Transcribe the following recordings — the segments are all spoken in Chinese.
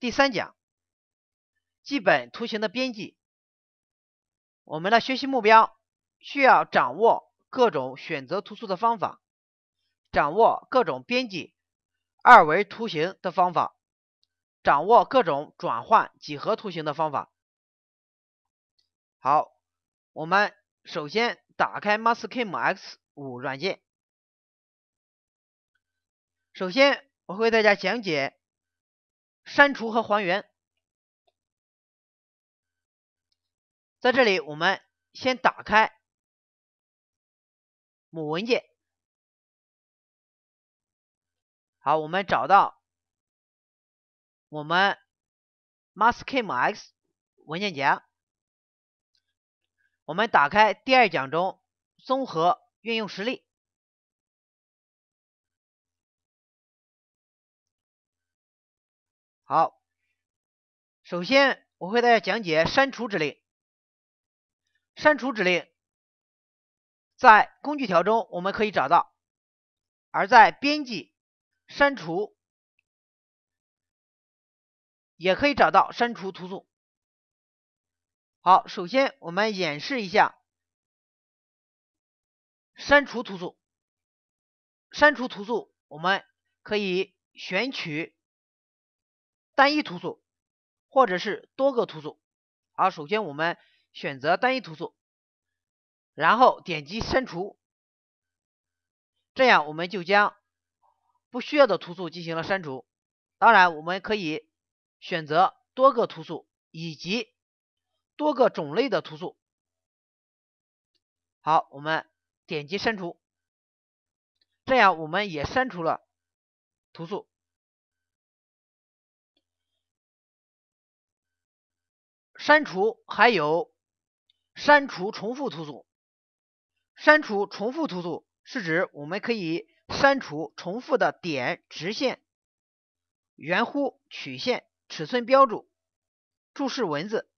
第三讲基本图形的编辑。我们的学习目标需要掌握各种选择图素的方法，掌握各种编辑二维图形的方法，掌握各种转换几何图形的方法。好，我们首先打开 m a t h i m X 五软件。首先，我为大家讲解。删除和还原，在这里我们先打开某文件，好，我们找到我们 m a s k i m x 文件夹，我们打开第二讲中综合运用实例。好，首先我为大家讲解删除指令。删除指令在工具条中我们可以找到，而在编辑删除也可以找到删除图素。好，首先我们演示一下删除图素。删除图素我们可以选取。单一图素，或者是多个图素。好，首先我们选择单一图素，然后点击删除，这样我们就将不需要的图素进行了删除。当然，我们可以选择多个图素以及多个种类的图素。好，我们点击删除，这样我们也删除了图素。删除还有删除重复图组，删除重复图组是指我们可以删除重复的点、直线、圆弧、曲线、尺寸标注、注释文字、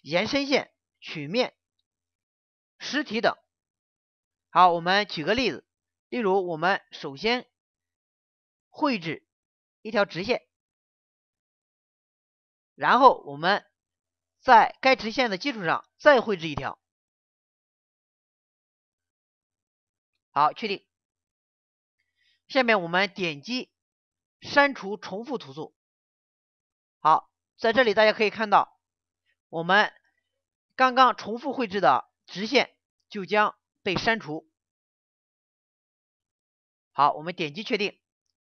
延伸线、曲面、实体等。好，我们举个例子，例如我们首先绘制一条直线，然后我们。在该直线的基础上再绘制一条，好，确定。下面我们点击删除重复图素，好，在这里大家可以看到，我们刚刚重复绘制的直线就将被删除。好，我们点击确定，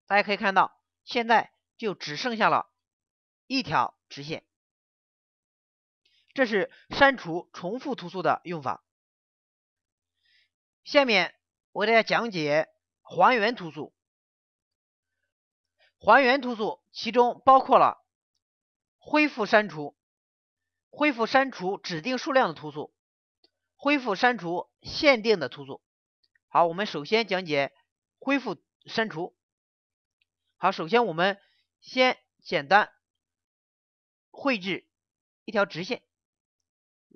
大家可以看到，现在就只剩下了，一条直线。这是删除重复图素的用法。下面我给大家讲解还原图素。还原图素其中包括了恢复删除、恢复删除指定数量的图素、恢复删除限定的图素。好，我们首先讲解恢复删除。好，首先我们先简单绘制一条直线。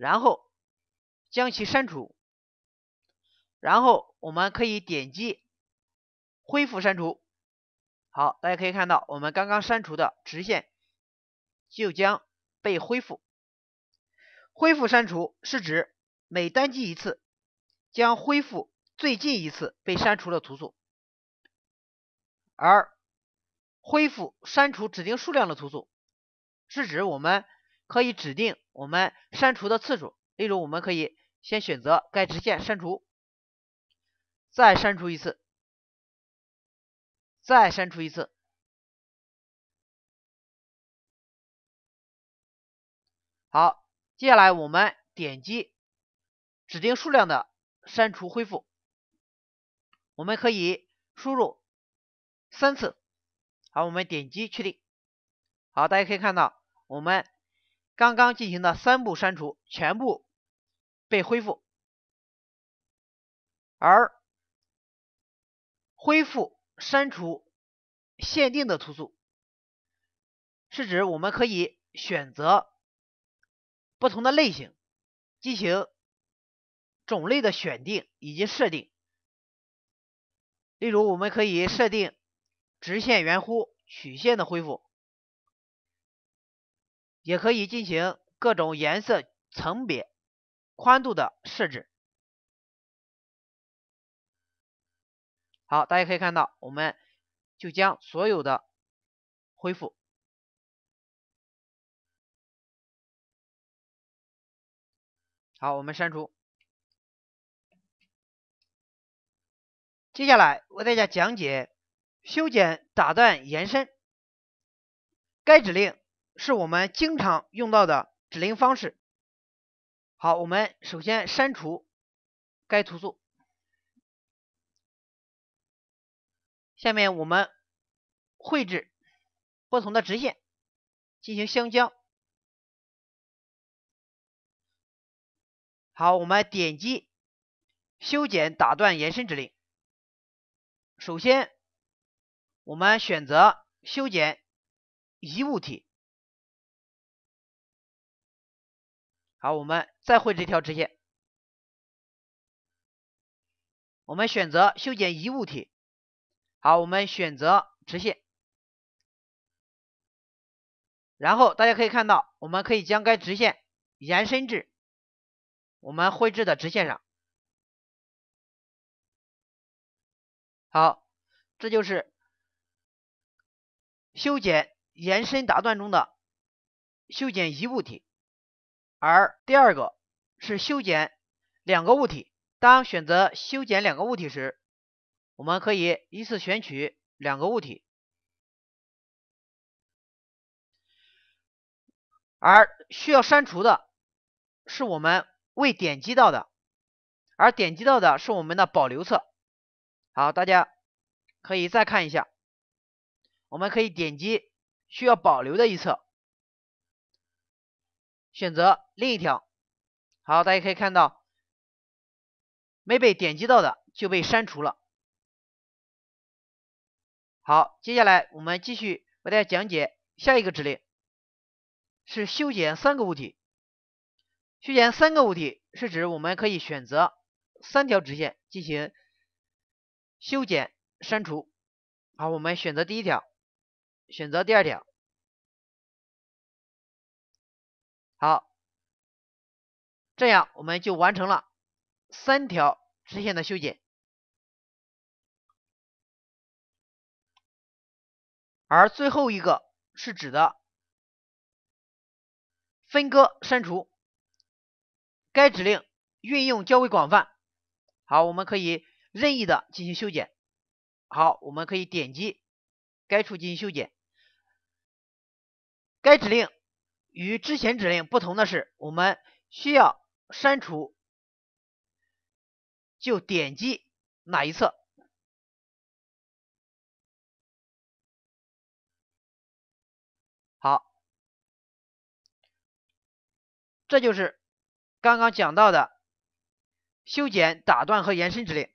然后将其删除，然后我们可以点击恢复删除。好，大家可以看到，我们刚刚删除的直线就将被恢复。恢复删除是指每单击一次，将恢复最近一次被删除的图素，而恢复删除指定数量的图素是指我们。可以指定我们删除的次数，例如我们可以先选择该直线删除，再删除一次，再删除一次。好，接下来我们点击指定数量的删除恢复，我们可以输入三次。好，我们点击确定。好，大家可以看到我们。刚刚进行的三步删除全部被恢复，而恢复删除限定的图素，是指我们可以选择不同的类型，进行种类的选定以及设定。例如，我们可以设定直线、圆弧、曲线的恢复。也可以进行各种颜色、层别、宽度的设置。好，大家可以看到，我们就将所有的恢复。好，我们删除。接下来为大家讲解修剪、打断、延伸该指令。是我们经常用到的指令方式。好，我们首先删除该图素。下面我们绘制不同的直线进行相交。好，我们点击修剪打断延伸指令。首先，我们选择修剪一物体。好，我们再绘制一条直线。我们选择修剪一物体。好，我们选择直线。然后大家可以看到，我们可以将该直线延伸至我们绘制的直线上。好，这就是修剪延伸打断中的修剪一物体。而第二个是修剪两个物体。当选择修剪两个物体时，我们可以依次选取两个物体。而需要删除的是我们未点击到的，而点击到的是我们的保留侧。好，大家可以再看一下，我们可以点击需要保留的一侧。选择另一条，好，大家可以看到没被点击到的就被删除了。好，接下来我们继续为大家讲解下一个指令，是修剪三个物体。修剪三个物体是指我们可以选择三条直线进行修剪删除。好，我们选择第一条，选择第二条。好，这样我们就完成了三条直线的修剪，而最后一个是指的分割删除。该指令运用较为广泛，好，我们可以任意的进行修剪，好，我们可以点击该处进行修剪，该指令。与之前指令不同的是，我们需要删除，就点击哪一侧。好，这就是刚刚讲到的修剪、打断和延伸指令。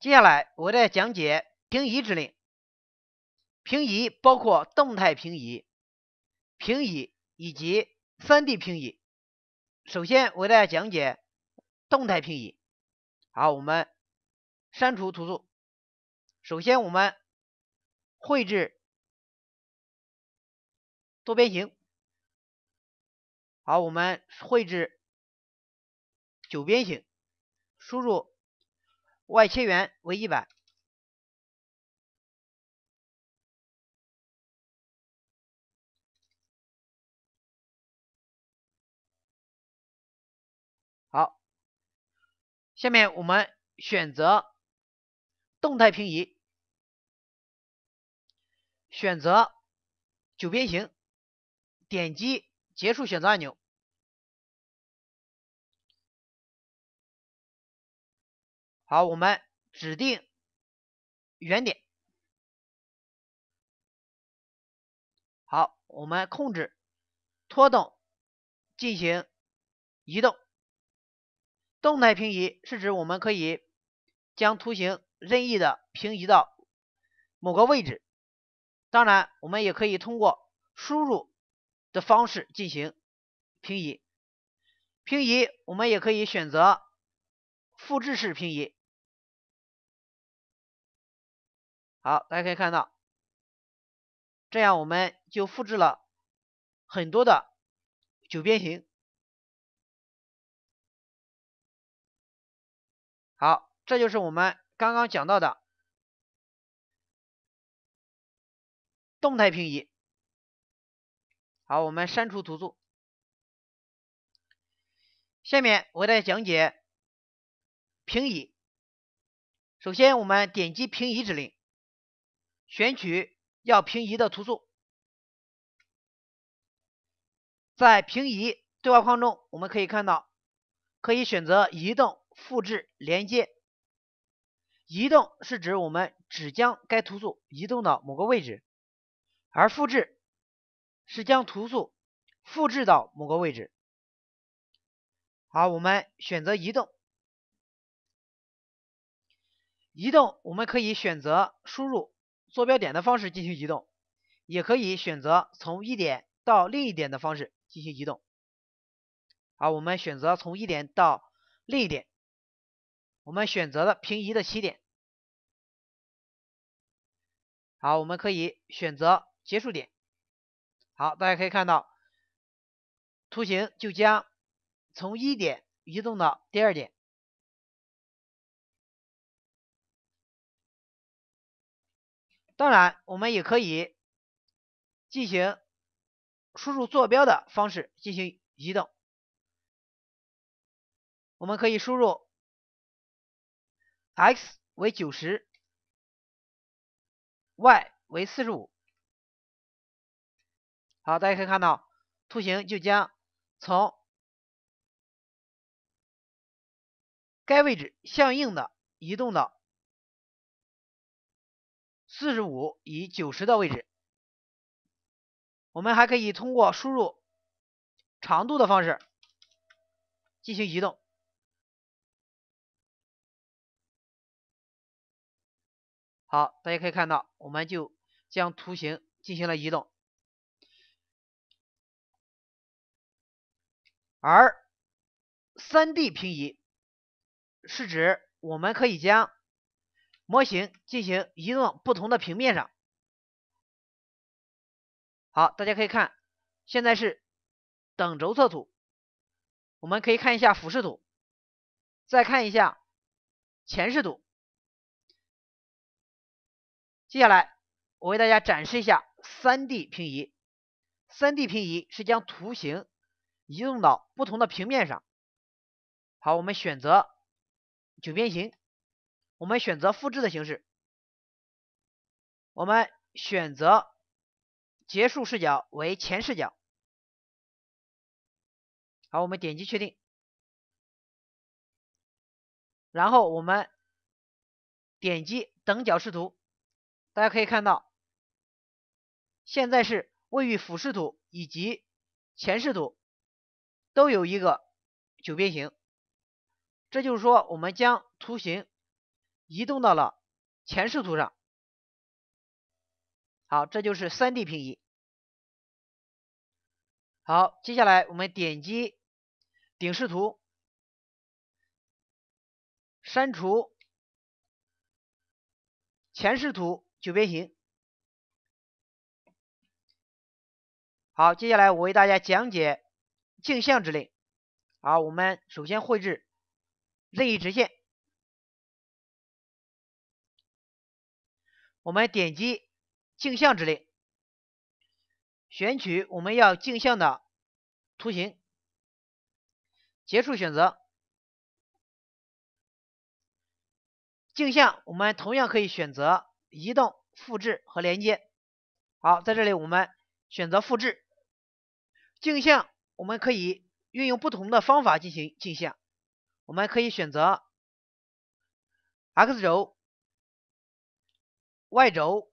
接下来我再讲解平移指令。平移包括动态平移、平移以及 3D 平移。首先为大家讲解动态平移。好，我们删除图素。首先我们绘制多边形。好，我们绘制九边形。输入外切圆为一百。下面我们选择动态平移，选择九边形，点击结束选择按钮。好，我们指定原点。好，我们控制拖动进行移动。动态平移是指我们可以将图形任意的平移到某个位置，当然我们也可以通过输入的方式进行平移。平移我们也可以选择复制式平移。好，大家可以看到，这样我们就复制了很多的九边形。这就是我们刚刚讲到的动态平移。好，我们删除图素。下面我给大家讲解平移。首先，我们点击平移指令，选取要平移的图素。在平移对话框中，我们可以看到，可以选择移动、复制、连接。移动是指我们只将该图素移动到某个位置，而复制是将图素复制到某个位置。好，我们选择移动。移动我们可以选择输入坐标点的方式进行移动，也可以选择从一点到另一点的方式进行移动。好，我们选择从一点到另一点。我们选择了平移的起点。好，我们可以选择结束点。好，大家可以看到，图形就将从一点移动到第二点。当然，我们也可以进行输入坐标的方式进行移动。我们可以输入 x 为九十。y 为四十五，好，大家可以看到，图形就将从该位置相应的移动到四十五以九十的位置。我们还可以通过输入长度的方式进行移动。好，大家可以看到，我们就将图形进行了移动。而三 D 平移是指我们可以将模型进行移动不同的平面上。好，大家可以看，现在是等轴测图，我们可以看一下俯视图，再看一下前视图。接下来，我为大家展示一下三 D 平移。三 D 平移是将图形移动到不同的平面上。好，我们选择九边形，我们选择复制的形式。我们选择结束视角为前视角。好，我们点击确定，然后我们点击等角视图。大家可以看到，现在是位于俯视图以及前视图，都有一个九边形。这就是说，我们将图形移动到了前视图上。好，这就是三 D 平移。好，接下来我们点击顶视图，删除前视图。九边形。好，接下来我为大家讲解镜像指令。好，我们首先绘制任意直线。我们点击镜像指令，选取我们要镜像的图形，结束选择。镜像，我们同样可以选择。移动、复制和连接。好，在这里我们选择复制、镜像。我们可以运用不同的方法进行镜像。我们可以选择 X 轴、Y 轴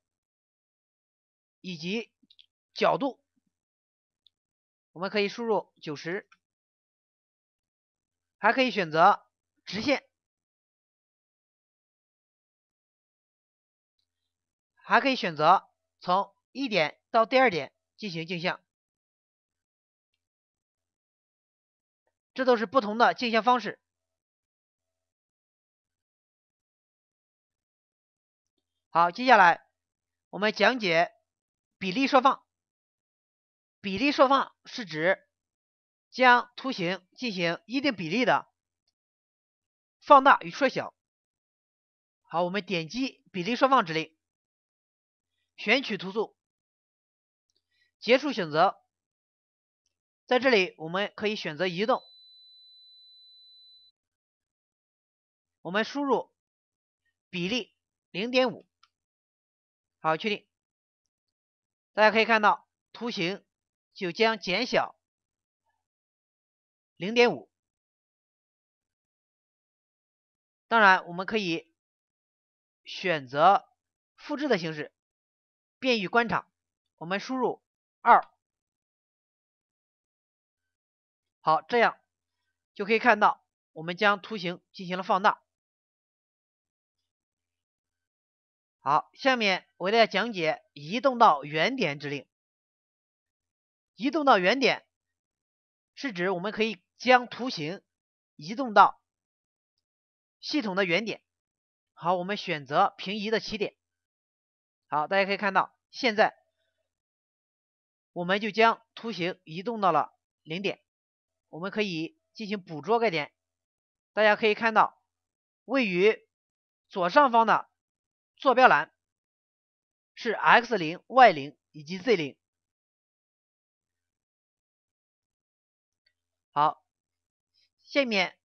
以及角度。我们可以输入九十，还可以选择直线。还可以选择从一点到第二点进行镜像，这都是不同的镜像方式。好，接下来我们讲解比例缩放。比例缩放是指将图形进行一定比例的放大与缩小。好，我们点击比例缩放指令。选取图素，结束选择。在这里，我们可以选择移动。我们输入比例零点五，好，确定。大家可以看到，图形就将减小零点五。当然，我们可以选择复制的形式。便于观察，我们输入二，好，这样就可以看到我们将图形进行了放大。好，下面我为大家讲解移动到原点指令。移动到原点是指我们可以将图形移动到系统的原点。好，我们选择平移的起点。好，大家可以看到，现在我们就将图形移动到了零点，我们可以进行捕捉该点。大家可以看到，位于左上方的坐标栏是 X 零、Y 零以及 Z 零。好，下面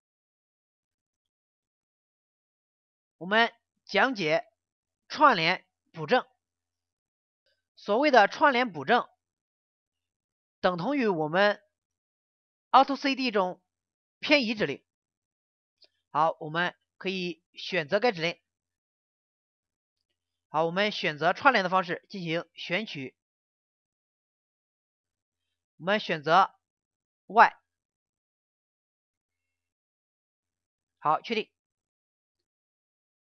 我们讲解串联补正。所谓的串联补正，等同于我们 a u t o c d 中偏移指令。好，我们可以选择该指令。好，我们选择串联的方式进行选取。我们选择 Y。好，确定。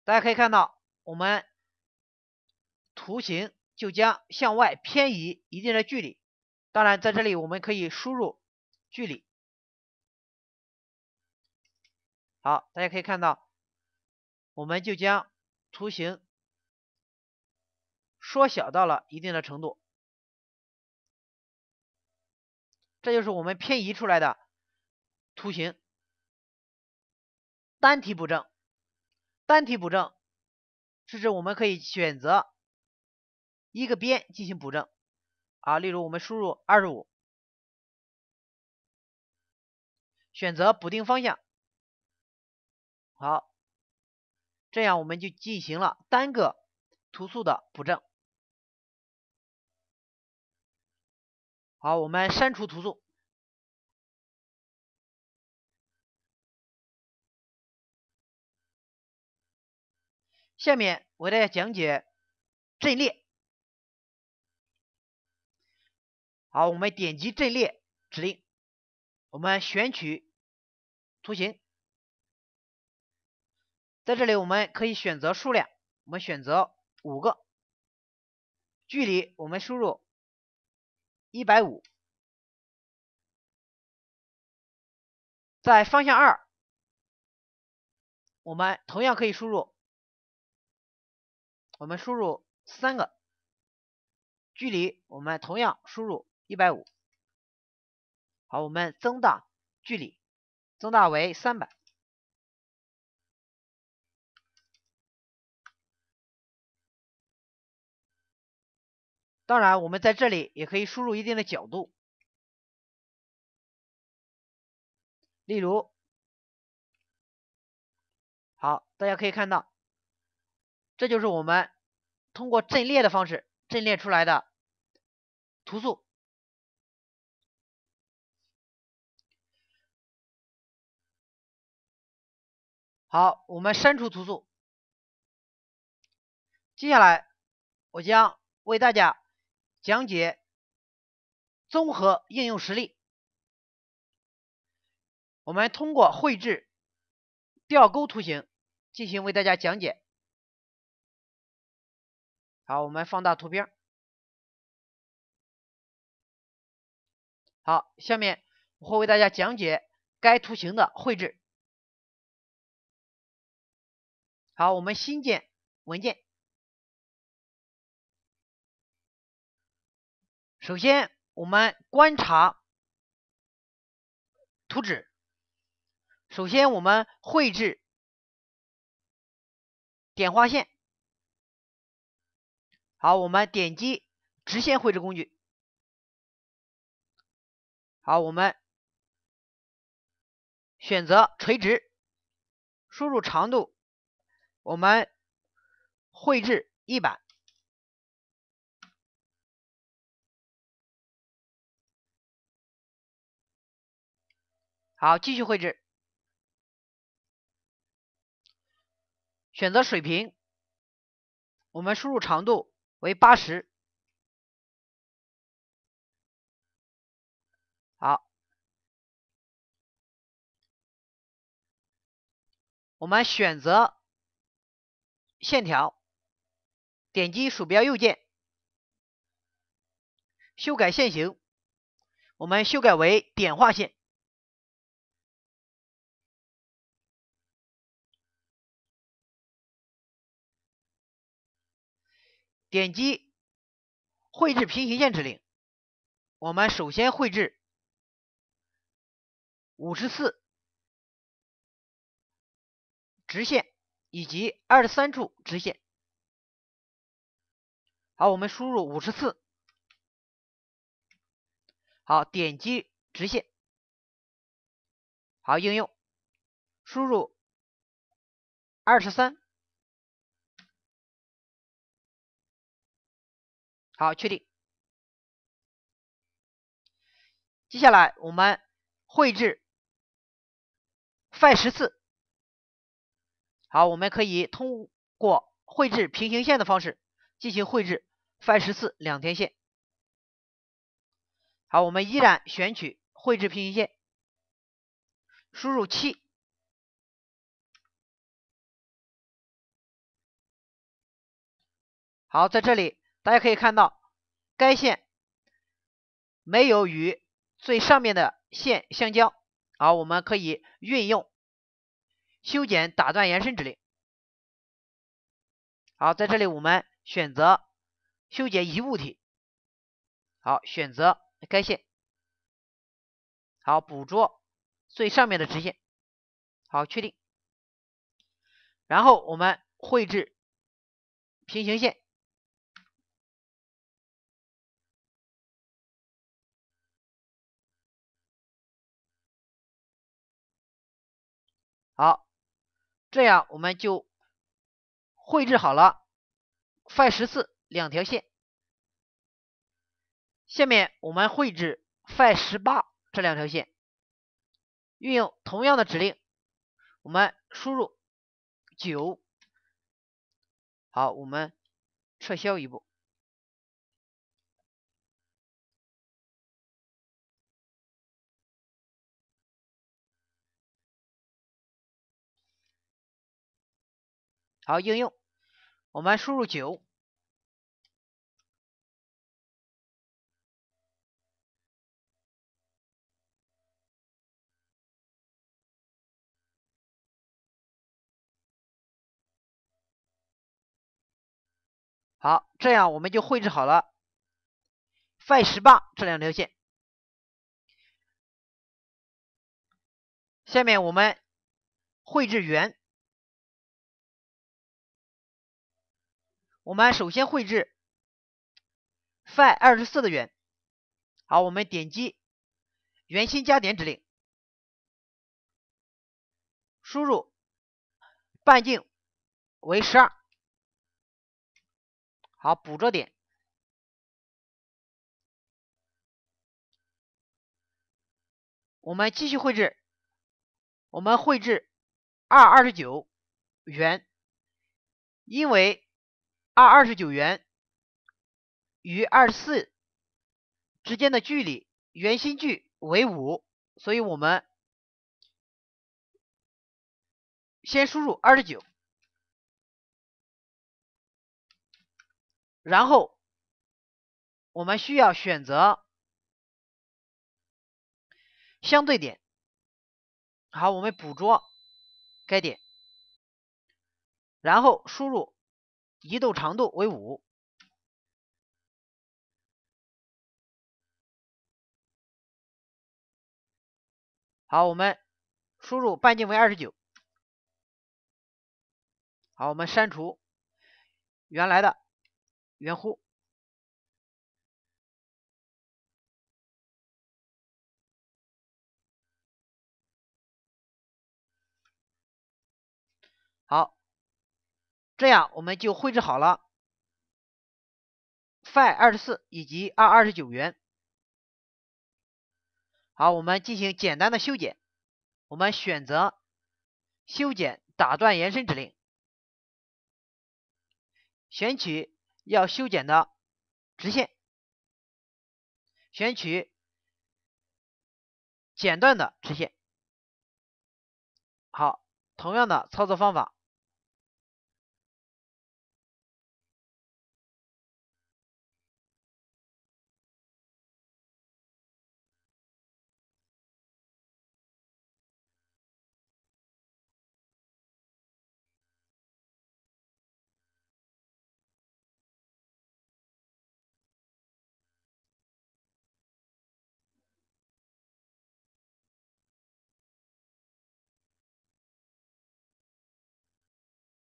大家可以看到，我们图形。就将向外偏移一定的距离，当然在这里我们可以输入距离。好，大家可以看到，我们就将图形缩小到了一定的程度，这就是我们偏移出来的图形。单体补正，单体补正是指我们可以选择。一个边进行补正，啊，例如我们输入二十五，选择补定方向，好，这样我们就进行了单个图素的补正，好，我们删除图素，下面我为大家讲解阵列。好，我们点击阵列指令，我们选取图形，在这里我们可以选择数量，我们选择五个，距离我们输入一百五，在方向二，我们同样可以输入，我们输入三个，距离我们同样输入。一百五，好，我们增大距离，增大为三百。当然，我们在这里也可以输入一定的角度，例如，好，大家可以看到，这就是我们通过阵列的方式阵列出来的图素。好，我们删除图素。接下来，我将为大家讲解综合应用实例。我们通过绘制吊钩图形进行为大家讲解。好，我们放大图片。好，下面我会为大家讲解该图形的绘制。好，我们新建文件。首先，我们观察图纸。首先，我们绘制点画线。好，我们点击直线绘制工具。好，我们选择垂直，输入长度。我们绘制一版。好，继续绘制，选择水平，我们输入长度为八十，好，我们选择。线条，点击鼠标右键，修改线型，我们修改为点画线。点击绘制平行线指令，我们首先绘制五十四直线。以及二十三处直线。好，我们输入五十次。好，点击直线。好，应用，输入二十三。好，确定。接下来我们绘制斐十四。好，我们可以通过绘制平行线的方式进行绘制，翻十四两天线。好，我们依然选取绘制平行线，输入七。好，在这里大家可以看到，该线没有与最上面的线相交。好，我们可以运用。修剪打断延伸指令。好，在这里我们选择修剪一物体。好，选择该线。好，捕捉最上面的直线。好，确定。然后我们绘制平行线。这样我们就绘制好了 phi 十四两条线。下面我们绘制 phi 十八这两条线。运用同样的指令，我们输入九。好，我们撤销一步。好，应用我们输入九，好，这样我们就绘制好了 phi 十八这两条线。下面我们绘制圆。我们首先绘制 Φ 二十四的圆，好，我们点击圆心加点指令，输入半径为十二，好，捕捉点。我们继续绘制，我们绘制二二十九圆，因为。二二十九元与二十四之间的距离，圆心距为五，所以我们先输入二十九，然后我们需要选择相对点，好，我们捕捉该点，然后输入。移动长度为五，好，我们输入半径为二十九，好，我们删除原来的圆弧。这样我们就绘制好了，phi 二十四以及二二十九元。好，我们进行简单的修剪。我们选择修剪打断延伸指令，选取要修剪的直线，选取剪断的直线。好，同样的操作方法。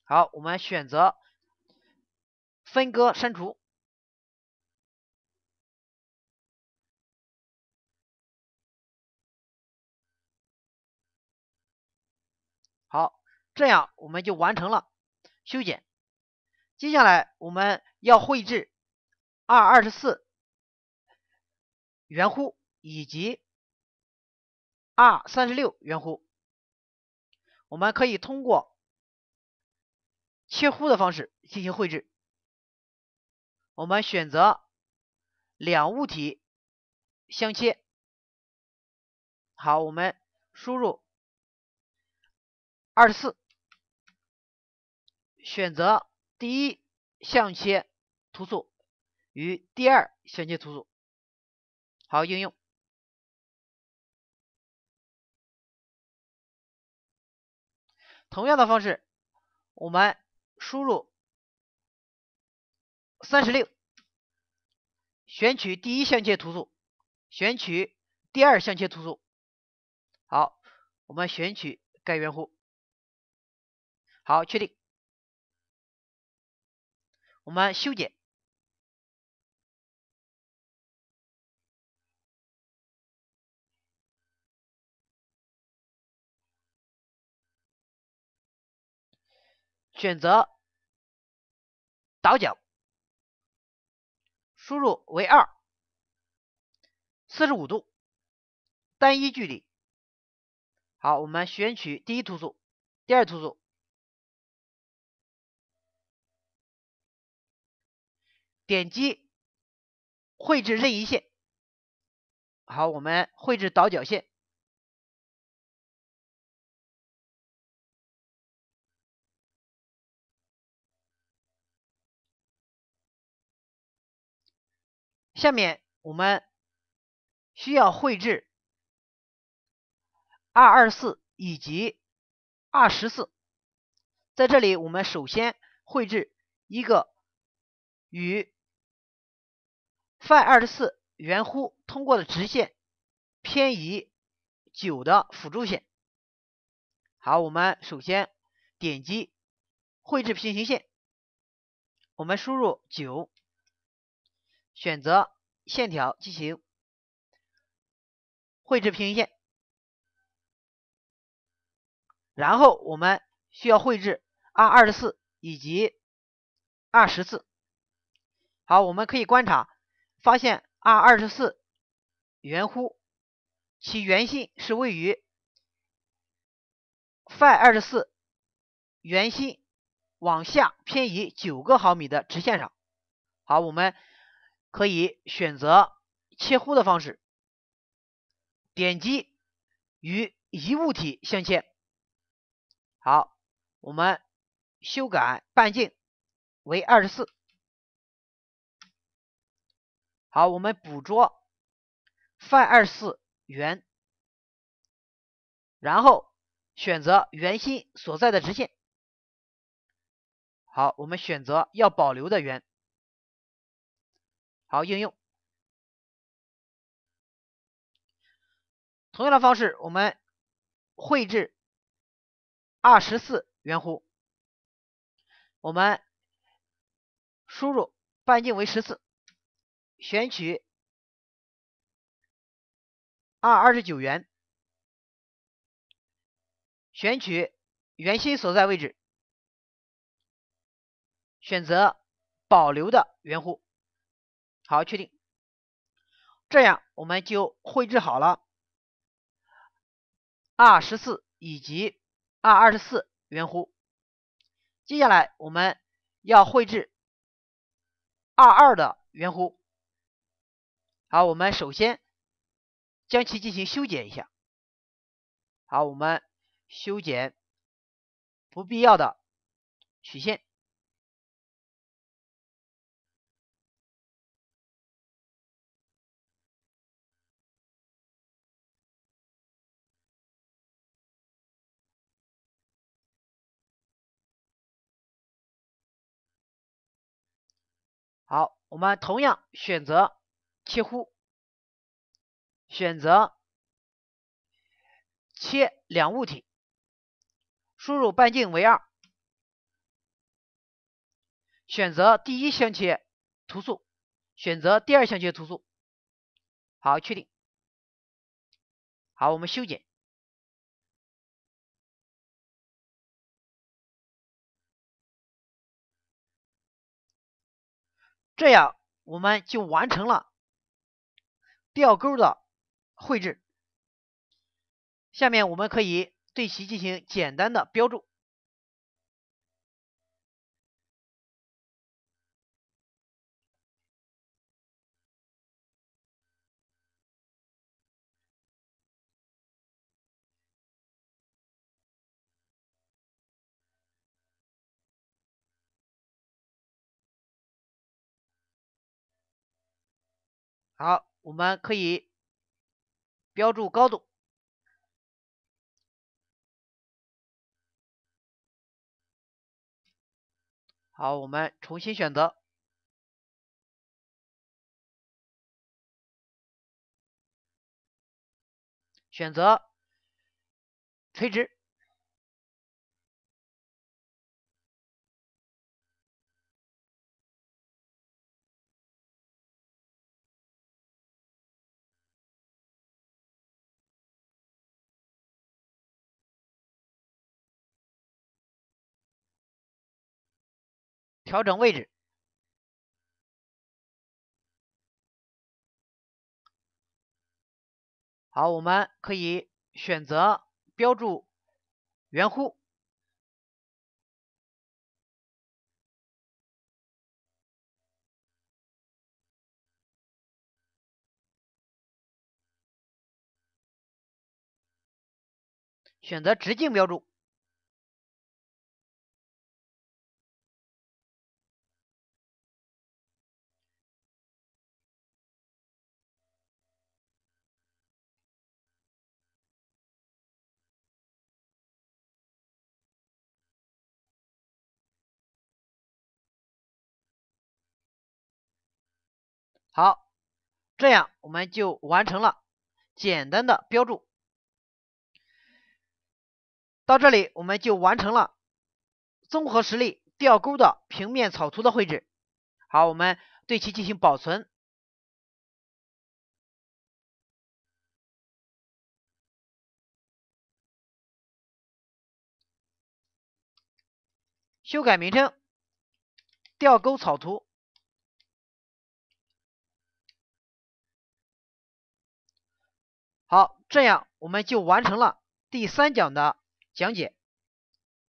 好，我们选择分割删除。好，这样我们就完成了修剪。接下来我们要绘制 R 二十四圆弧以及 R 三十六圆弧。我们可以通过。切弧的方式进行绘制。我们选择两物体相切。好，我们输入二十四，选择第一相切图素与第二相切图素。好，应用。同样的方式，我们。输入三十六，选取第一相切图触，选取第二相切图触，好，我们选取该圆弧，好，确定，我们修剪，选择。倒角，输入为二，四十五度，单一距离。好，我们选取第一图素，第二图素，点击绘制任意线。好，我们绘制倒角线。下面我们需要绘制二二四以及二十四。在这里，我们首先绘制一个与 Φ 二十四圆弧通过的直线偏移九的辅助线。好，我们首先点击绘制平行线，我们输入九，选择。线条进行绘制平行线，然后我们需要绘制 R 二十四以及 R 十四。好，我们可以观察发现，R 二十四圆弧其圆心是位于 Phi 二十四圆心往下偏移九个毫米的直线上。好，我们。可以选择切弧的方式，点击与一物体相切。好，我们修改半径为二十四。好，我们捕捉 phi 二十四圆，然后选择圆心所在的直线。好，我们选择要保留的圆。好，应用同样的方式，我们绘制二十四圆弧。我们输入半径为十四，选取二二十九圆，选取圆心所在位置，选择保留的圆弧。好，确定。这样我们就绘制好了 r 十四以及 r 二十四圆弧。接下来我们要绘制 r 二的圆弧。好，我们首先将其进行修剪一下。好，我们修剪不必要的曲线。我们同样选择切弧，选择切两物体，输入半径为二，选择第一相切图素，选择第二相切图素，好，确定，好，我们修剪。这样，我们就完成了钓钩的绘制。下面，我们可以对其进行简单的标注。好，我们可以标注高度。好，我们重新选择，选择垂直。调整位置，好，我们可以选择标注圆弧，选择直径标注。这样我们就完成了简单的标注。到这里我们就完成了综合实力吊钩的平面草图的绘制。好，我们对其进行保存，修改名称，吊钩草图。好，这样我们就完成了第三讲的讲解。